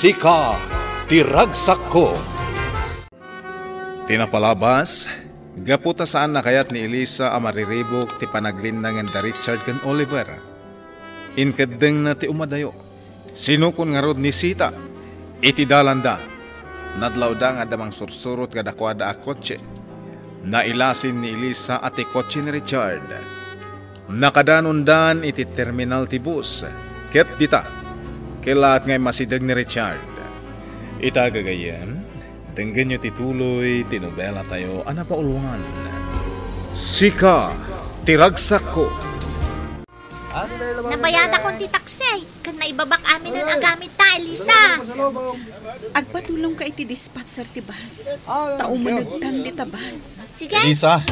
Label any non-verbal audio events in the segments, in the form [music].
Sika, tiragsak ko. Tinapalabas, gaputa saan na kayat ni Elisa a mariribok ti panaglin na nga Richard ken Oliver. Inkadeng na ti umadayo. Sinukon nga rod ni Sita, iti dalanda. Nadlaw da nga damang sursurot kadakwada a kotse. Nailasin ni Elisa at ti kotse ni Richard. Nakadanon iti terminal ti bus. Ket dita, Kilaat ngay masidag ni Richard. Itagagayan, tenggan nyo tituloy, tinobela tayo, ana pa ulungan. Sika, tiragsak ko. Nabayada kong titaksay, kan naibabak amin ang agamit ta, Elisa. Agpatulong ka iti dispatcher ti Bas. Taumanagtan di tabas. Sige. Elisa.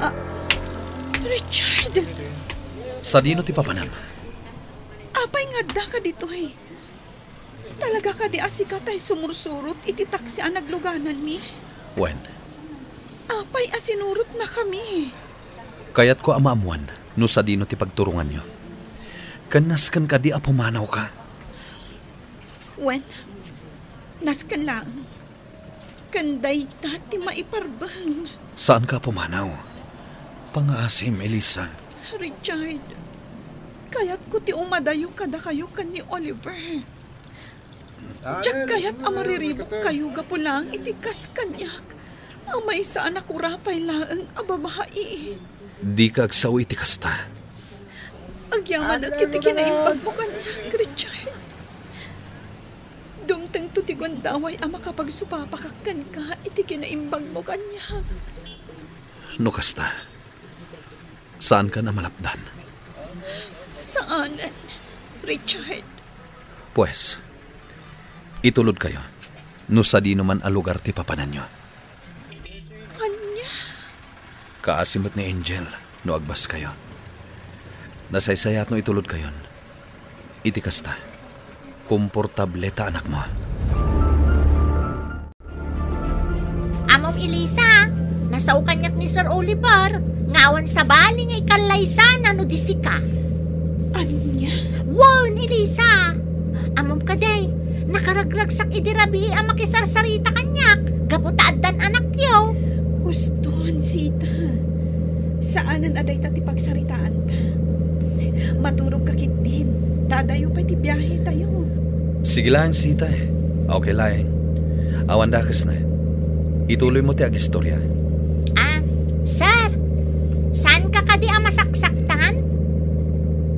Ah, Richard. Sa dino ti Papanama. Apay nga da ka dito eh. Talaga ka di asikat ay sumursurot iti taksi ang nagluganan mi. Wen. Apay asinurot na kami. Kayat ko amaamuan no sa dino ti pagturungan nyo. Kanaskan ka di apumanaw ka. Wen. Naskan lang. Kanday dati maiparbang. Saan ka pumanaw? Pangaasim, Elisa. Richard, Kayat ko ti umadayo kada kayo kan ni Oliver. Diyak kayat amariribok ano ano kayo gapulang itikas kanyak. Amay saan ako rapay laang ababahai. Di ka agsaw itikas ta. Agyaman at kiti kinaimbag mo kanyak, Richard. Dumtang tutigon daway ama kapag supapakakan ka, iti kinaimbag mo kanyak. No kasta, saan ka na malapdan? kasalanan, Richard. Pues, itulod kayo. No sa di naman alugar ti papanan nyo. Anya? Kaasimot ni Angel, no agbas kayo. Nasaysayat no itulod kayon. Itikas ta. Komportable ta anak mo. Amom Elisa, nasaukan niyak ni Sir Oliver. Ngawan sa bali nga ikalay sana no disika. Ano niya? Wow, ni Lisa! Amom ka day, nakaragragsak idirabi ang makisarsarita kanyak. dan anak yo. Huston, sita. Saanan aday ta tipagsaritaan ta? Maturog kakit din. Tadayo pa ti biyahe tayo. Sige lang, sita. Eh. Okay lang. Eh. Awan dakas na. Eh. Ituloy mo ti agistorya. istorya.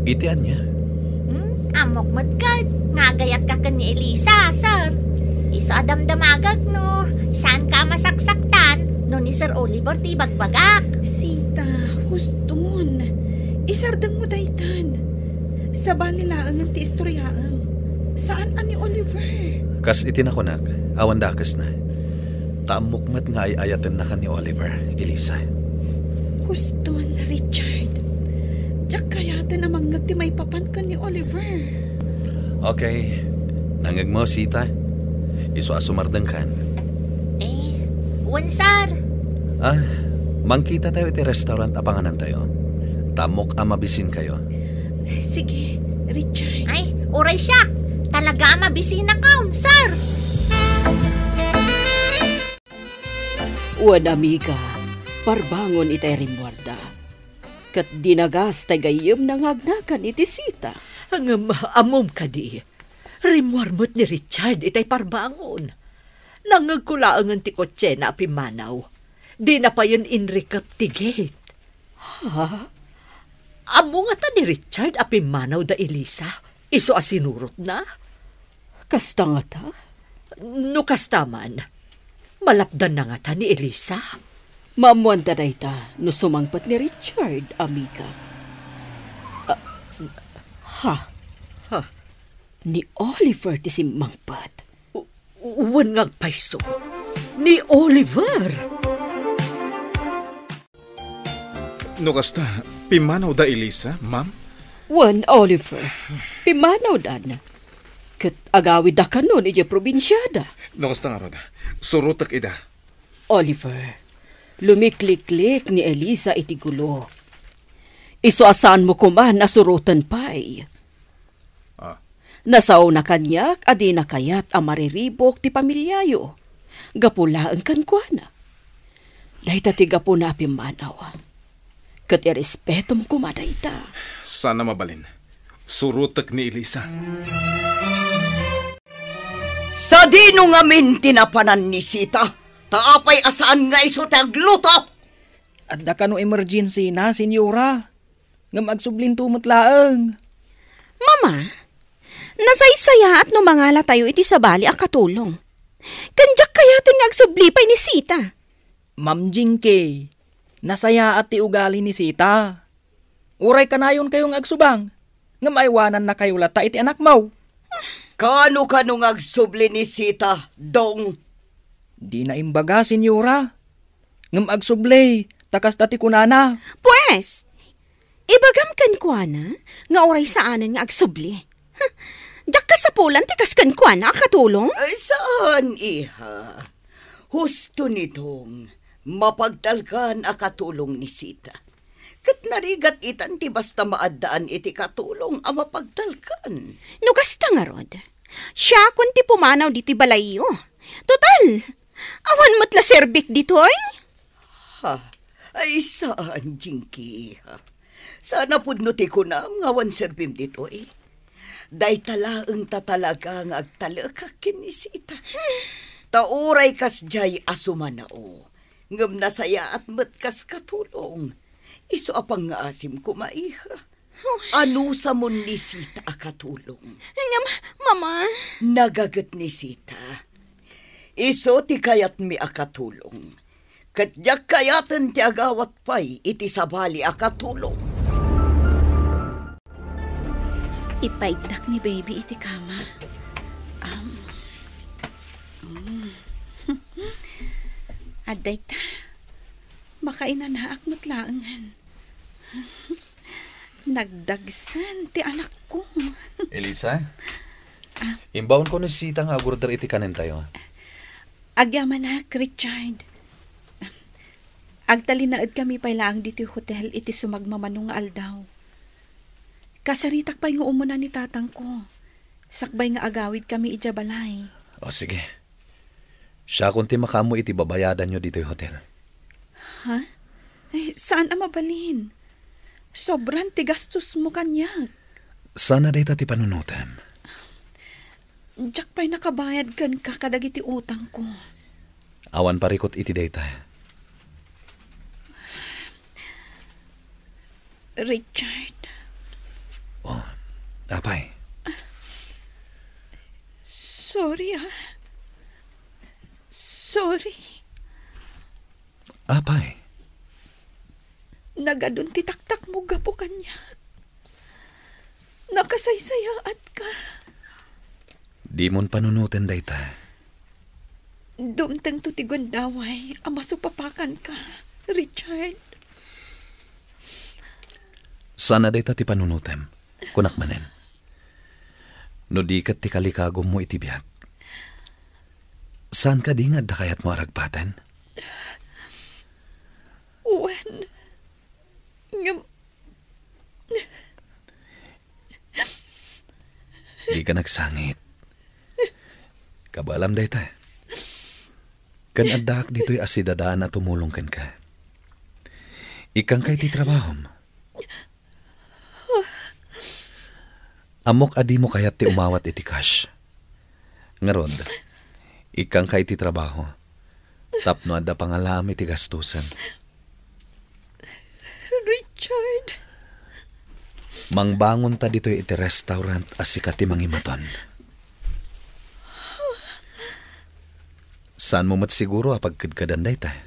Itian niya. Hmm, amok madkad. Ngagayat ka ka ni Elisa, sir. Iso adam damagag no. Saan ka masaksaktan? No ni Sir Oliver ti bagbagak. Sita, huston. Isardang mo daytan. Sa balilaan ng ti istoryaam. Saan ani Oliver? Kas itinakunag, awan dakas na. Taamukmat nga ay ayatan na ka ni Oliver, Elisa. Huston, Richard. Diyak kayate na mangag ti may papan ka ni Oliver. Okay. Nangag mo, Sita. Iso asumardang kan. Eh, wansar. Ah, mangkita tayo iti restaurant apanganan tayo. Tamok amabisin kayo. Sige, Richard. Ay, oray siya. Talaga amabisin na kaon, sir. Uwan, amiga. Parbangon itay rimwarda kat dinagas tay gayem nangagnakan iti sita. Ang maamom um, ka di, rimwarmot ni Richard itay parbangon. Nangagkulaang ang tikotse na pimanaw. Di na pa yun inrikap ti gate. Ha? Amo nga ta ni Richard apimanaw da Elisa. Iso asinurot na. Kasta nga ta? No kastaman. Malapdan na nga ta ni Elisa. Mamuanda na ita no sumangpat ni Richard, amiga. Uh, ha? Ha? Ni Oliver ti simangpat. Uwan nga paiso. Ni Oliver! No kasta, pimanaw da Elisa, ma'am? Wan Oliver, pimanaw da na. Kat agawi da kanon, ije probinsyada. No kasta nga roda, surutak ida. Oliver, Lumikliklik ni Elisa iti gulo. Isuasan mo kuma nasurutan pa'y. Ah. Nasaw na kanyak, adi na kayat ang mariribok ti pamilyayo. Gapulaan kan kuana. Dahita ti gapo na pimanaw. Kat irespeto mo kumada ita. Sana mabalin. Surutak ni Elisa. Sa dino nga min tinapanan ni Sita Taapay asaan nga iso tagluto! At da kano emergency na, senyora. Nga magsublin tumot laang. Mama, nasaysaya at numangala tayo iti sabali ang katulong. Kanjak kaya tinagsublipay ni Sita. Ma'am Jinke, nasaya at ti ugali ni Sita. Uray kanayon kayong agsubang, nga maiwanan na kayo lata iti anak mo. Kano-kano ngagsubli ni Sita, dong? Di na imbaga, senyora. Ngam agsublay, takas tati kunana. Pues, ibagam kan kuana, nga oray saanan nga agsubli. Dakka sa pulan, tikas kan kuana, katulong? Ay, saan, iha? Husto nitong mapagtalkan akatulong ni Sita. Kat narigat itan ti basta maadaan iti katulong a mapagtalkan. Nugasta nga, Rod. Siya kun ti pumanaw diti balayo. Total, Awan matla serbik ditoy? Ha, ay saan, Jinky? Sana pudnuti ko na ang awan serbim ditoy. Day talaang tatalaga ang agtalaka kinisita. Tauray kas jay asumanao. Ngam nasaya at matkas katulong. Iso apang nga ko kumaiha. Ano sa mo ni Sita akatulong? Ngam, mama? Nagagat ni Sita Iso ti kayat mi akatulong. Katyak kayatan ti agawat pa'y iti sabali akatulong. Ipaidak ni baby iti kama. Um, um. [laughs] Aday ta. Baka inanaak matlaangan. [laughs] Nagdagsan ti anak ko. Elisa? Ah. Imbaon ko ni Sita nga agurdar iti kanin tayo. Ah. Agyaman na, Richard. Agtalinaad kami pailaang dito hotel iti sumagmamanong aldaw. Kasaritak pa'y nga umuna ni tatang ko. Sakbay nga agawid kami ija balay. O sige. Siya kunti makamu iti babayadan nyo dito hotel. Ha? Eh, saan ang mabalin? Sobrang tigastos mo kanyak. Sana day ti panunutam. Jack pa'y nakabayad kan kakadag iti utang ko. Awan parikot iti data. Richard. Oh, apay. Sorry ah. Sorry. Apay. Nagadun titaktak mo gapo kanyak. Nakasaysayaan Nakasaysayaan ka. Di mon panunutin day ta. Dumtang tutigon daway, amasupapakan ka, Richard. Sana dayta ti panunutem, kunak manen. No di kat ti kalikagom mo itibiyak. Saan ka di nga dakayat mo aragpaten? Uwan. Ngam... Di ka nagsangit. Kabalam dayta. Kan addak dito'y asidadaan na tumulong kan ka. Ikang kay ti trabaho Amok adi mo kayat ti umawat iti cash. Ngarod, ikang kay ti trabaho. Tapno adda pangalam iti gastusan. Richard. Mangbangon ta dito'y iti restaurant as ikati mangimaton. Saan mo mat siguro apagkid ah, ka danday ta? [laughs]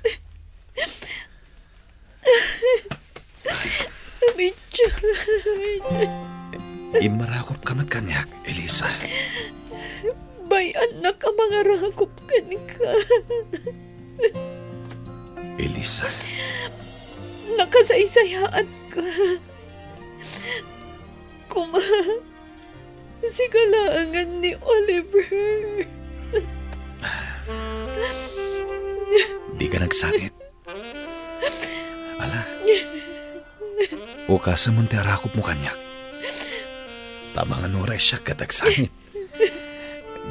Richo, Imarakop ka mat kanyak, Elisa. Bay anak ka mga rakop kanika. Elisa. Nakasaysayaan ka. Kuma, sigalaangan ni Oy. nagsakit. Ala. O sa munti arakop mo kanyak. Tama nga nora eh, siya kadagsangit.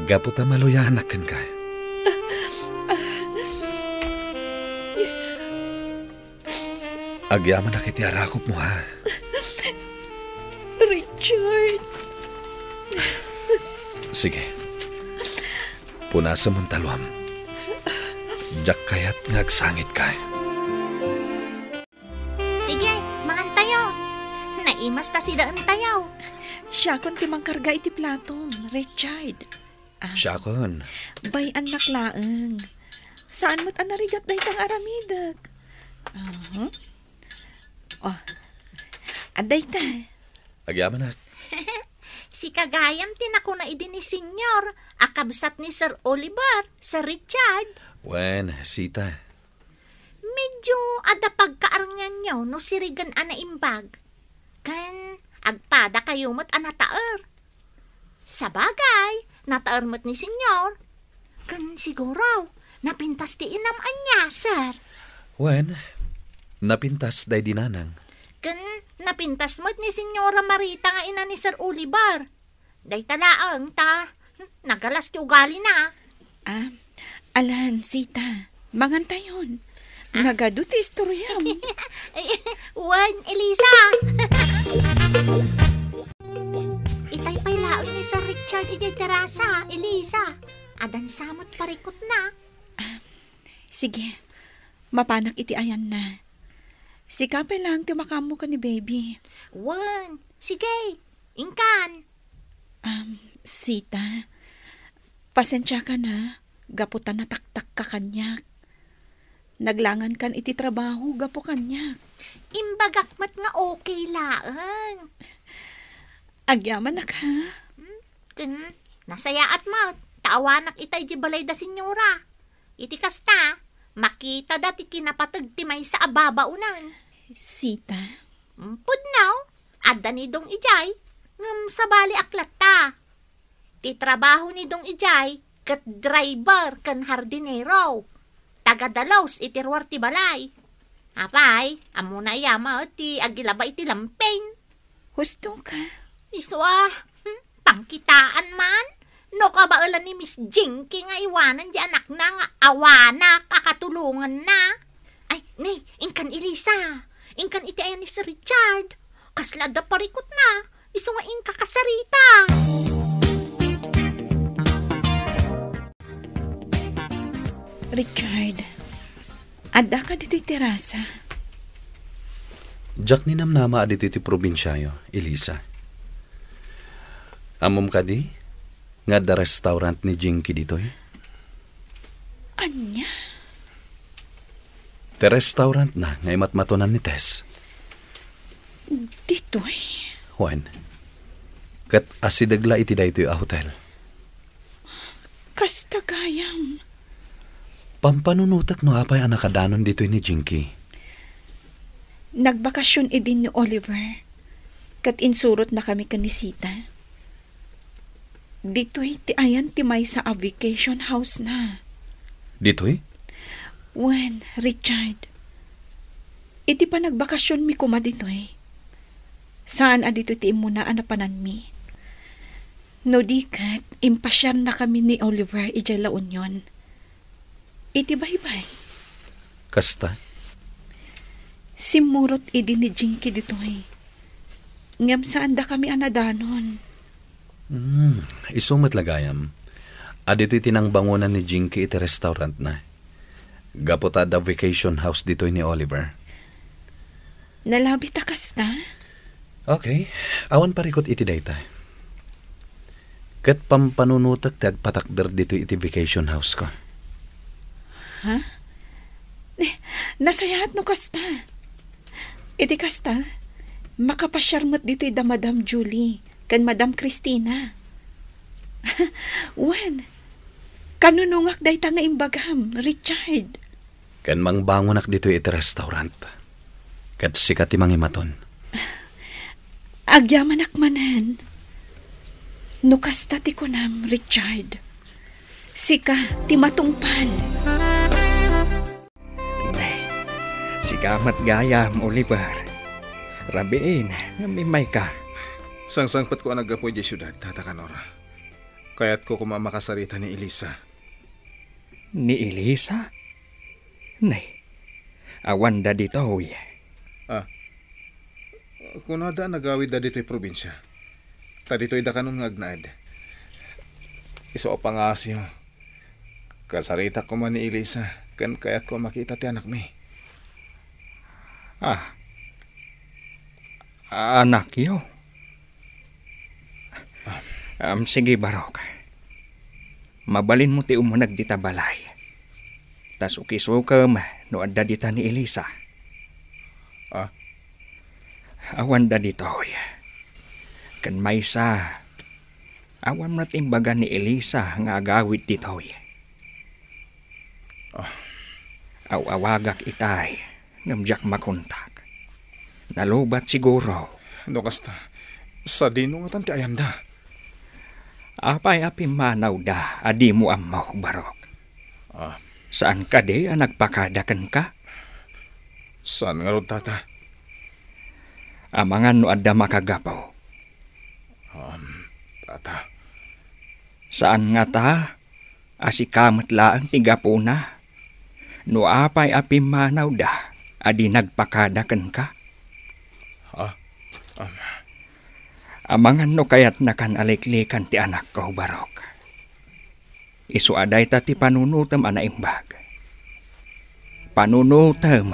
Gapo ta maluya anak kan ka. Agyaman na kiti mo ha. Richard. Sige. Punasan mong talwam sadyak kayat ngagsangit kay. Sige, mangan tayo. Naimas ta si daan tayo. Siya kon ti mangkarga iti platom, Richard. Ah, Siya kon. Bay anak laeng. Saan mo't anarigat dahi kang aramidag? Uh-huh. Oh, aday ta. Agyaman ak. [laughs] si kagayam tinako na idin ni Senyor, akabsat ni Sir Oliver, Sir Richard. Wen, sita. Medyo ada pagkaarnyan nyo no sirigan ana imbag. Kan, agpada kayo mo't anataer. Sabagay, nataer mo't ni senyor. Kan siguro, napintas ti inam anya, sir. Wen, napintas day dinanang. Kan, napintas mo't ni senyora Marita nga ina ni Sir Oliver. Day talaang ta, nagalas ti ugali na. Ah, Alan, Sita, mangantayon. Ah? Nagadut istoryam. [laughs] Juan, Elisa! [laughs] Itay pailaon ni Sir Richard Ijajarasa, Elisa. Adan samot parikot na. Ah, sige, mapanak iti ayan na. Sikape lang ti makamu ka ni baby. Juan, sige, ingkan. Um, Sita, pasensya ka na. Gaputan na taktak ka kanyak. Naglangan kan iti trabaho, gapo kanyak. Imbagakmat nga okay laan. Agyaman na ka. Hmm, nasaya at maut. Taawanak itay di balay da senyora. Iti kasta, makita dati kinapatag ti may sa ababa unan. Sita? Hmm, Pudnaw, adda ni Dong Ijay, ngam sabali aklat ta. Ti trabaho ni Dong Ijay, kat driver kan hardinero. Tagadalos itirwar ti balay. Apay, amuna na yama ti agilaba iti lampain. Hustong ka. Iswa, ah, hmm, pangkitaan man. No ka ba ni Miss Jinky nga iwanan di anak na nga awana kakatulungan na. Ay, ni, inkan Elisa. Inkan iti ayan ni Sir Richard. Kaslada parikot na. Iso nga inka kasarita. Richard, ada ka dito'y terasa. Jack ni namnama adito iti probinsyayo, Elisa. Amom ka di? Nga da restaurant ni Jinky ditoy? Anya? Te restaurant na, nga matmatunan ni Tess. eh. Juan, kat asidagla iti da ito'y hotel. Kasta gayam. Pampanunutak no apay ang nakadanon dito ni Jinky. Nagbakasyon e din ni Oliver. Kat insurot na kami kanisita. Dito'y ti ayan ti may sa a vacation house na. Dito'y? Wen, Richard. Iti e pa nagbakasyon mi kuma dito'y. Saan a dito ti muna anapanan mi? No di kat, impasyar na kami ni Oliver la union. Iti baybay. Kasta? Simurot idi ni Jinky ditoy. Ngam saan da kami anadanon? Hmm, isumat lagayam. Adito itinang bangunan ni Jinky iti restaurant na. Gapota da vacation house dito ni Oliver. Nalabit takas na? Okay. Awan parikot iti data. Kat pampanunutak ti agpatakder dito iti vacation house ko. Ha? Nasayahat no kasta. Iti kasta, makapasyarmat dito'y da Madam Julie kan Madam Christina. [laughs] Wen, kanunungak day nga imbagam, Richard. Kan mang bangunak dito'y iti restaurant. Kat sikat imang imaton. [sighs] Agyamanak manan. Nukasta ti kunam, Richard. Sika, ti matungpan. Si kamat gayam, Oliver. Rabiin, namimay ka. Sangsangpat ko ang nagapoy di siyudad, Tata Kanora. Kaya't ko kumamakasarita ni Elisa. Ni Elisa? Nay, awan da dito, uy. Ah, kunada nagawi da dito'y probinsya. Ta dito'y da kanong ngagnaad. Iso pa nga siyo. Kasarita ko man ni Elisa, kan kaya't ko makita ti anak mi. Ah, anak yo. Ah, um, sige, Barok. Mabalin mo ti umunag dita balay. Tas ukisukam no adda dita ni Elisa. Ah? Awan da dito, hoy. Kan may Awan mo timbaga ni Elisa nga agawit dito, hoy. Ah. Awawagak itay. Namjak makontak. Nalubat siguro. No, kasta. Sa dinungatan ti ayanda. Apay-api manaw da, adi mo amaw, Barok. Ah. Saan ka de, nagpakadakan ka? Saan nga tata? Amangan no adda makagapaw. Um, tata. Saan nga ta? Asikamot laang tigapuna. No apay-api manaw da adi nagpakadakan ka. Ha? Um. Amangan no kayat nakan aliklikan ti anak ko barok. Isu aday ta ti panunutam anaimbag. Panunutam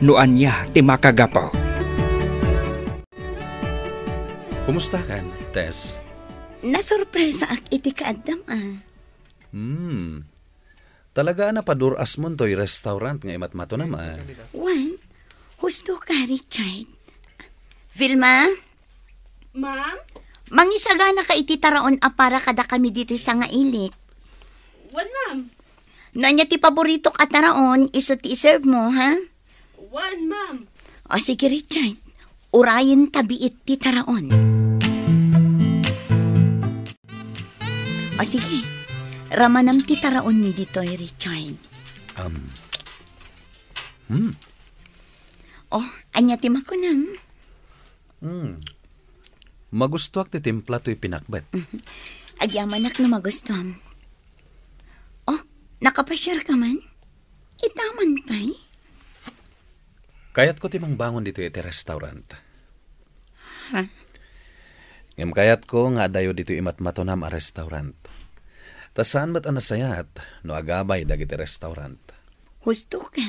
no anya ti makagapaw. Kumusta kan, Tess? Nasurpresa ak iti kaadam ah. Hmm, Talaga na paduras mo to'y restaurant nga imat mato naman. Juan, husto ka, Richard. Vilma? Ma'am? Mangisaga na ka ititaraon a para kada kami dito sa nga ilik. Wan, ma'am? Nanya ti paborito ka taraon, iso ti serve mo, ha? Wan, ma'am. O sige, Richard. Urayin tabiit ti taraon. O sige, Ramanam ti taraon ni ay Richard. Um, hmm. Oh, anya ti makunam. Hmm. Magustuak ti timpla to'y pinakbat. Mhm. Agyamanak na magustuam. Oh, nakapasyar ka man? Itaman pa'y? Kayat ko ti mangbangon dito iti restaurant. Ha? Ngem kayat ko nga dayo dito imatmatonam a restaurant. Tasaan mat anasayat, no agabay dagiti restaurant. Husto ka.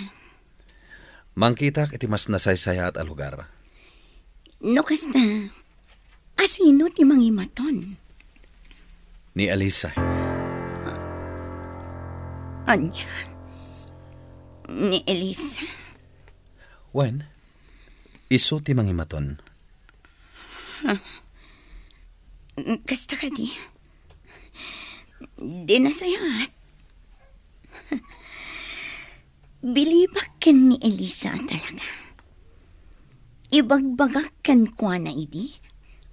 Mangkita iti mas nasaysaya at lugar. No kasta, asino ti mangimaton? Ni Alisa. Uh, anya? Ni Elisa. Wen, iso ti mangimaton. Huh. Kasta ka di? Di na sayat. Ah. [laughs] Bilibakan ni Elisa talaga. Ibagbagak kan ko na idi.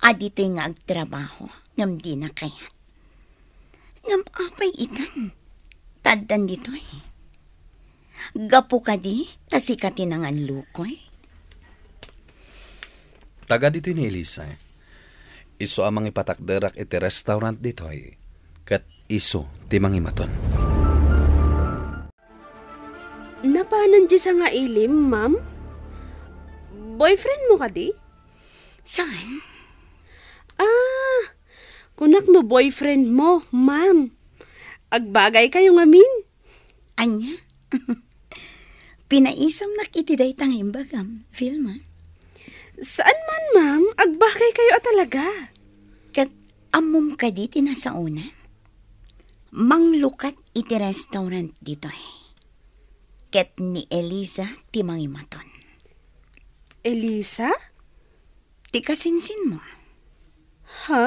Adito ah, nga agtrabaho ngam di na kayat. Ngam apay itan. Taddan dito eh. Gapo ka di, tasikati na nga lukoy. Taga dito ni Elisa eh. Iso amang ipatakderak iti restaurant dito eh iso ti mangimaton. Napanan di sa nga ilim, ma'am? Boyfriend mo ka di? Saan? Ah, kunak no boyfriend mo, ma'am. Agbagay kayo nga min. Anya? [laughs] Pinaisam nak itiday tangimbagam, Vilma. Saan man, ma'am? Agbagay kayo at talaga. Kat amom ka di tinasaunan? manglukat iti restaurant dito eh. Ket ni Elisa ti mangimaton. Elisa? Ti kasinsin mo. Ha?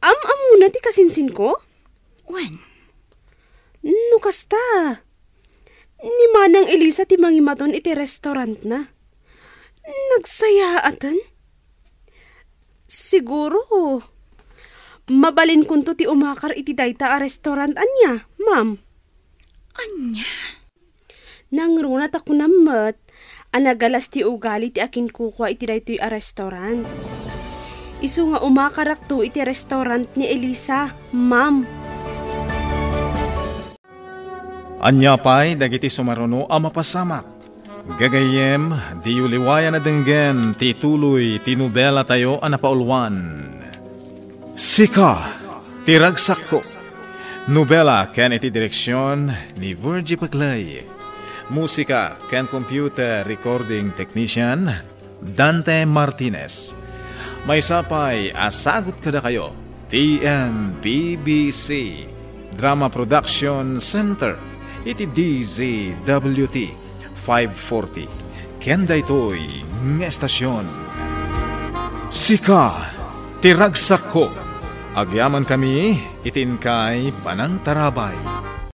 Am-amuna ti kasinsin ko? Wan. No kasta. Ni Manang Elisa ti mangimaton iti restaurant na. Nagsayaatan? Siguro. Siguro. Mabalin kun to ti umakar iti dayta a restaurant anya, ma'am. Anya? Nangrunat ako namat, anagalas ti ugali ti akin kukwa iti dayto a restaurant. Isu nga umakarak to iti restaurant ni Elisa, ma'am. Anya pa'y dagiti sumaruno a mapasamak. Gagayem, di uliwayan na denggen, ti tuloy, ti nobela tayo a napaulwan. Sika, Tiragsak ko. Nobela kan iti direksyon ni Virgie Paglay. Musika kan computer recording technician Dante Martinez. May sapay asagot kada kayo. TMPBC Drama Production Center iti DZWT 540. Ken daytoy ng estasyon. Sika, tiragsak ko. Agyaman kami, itinkay kay Panang Tarabay.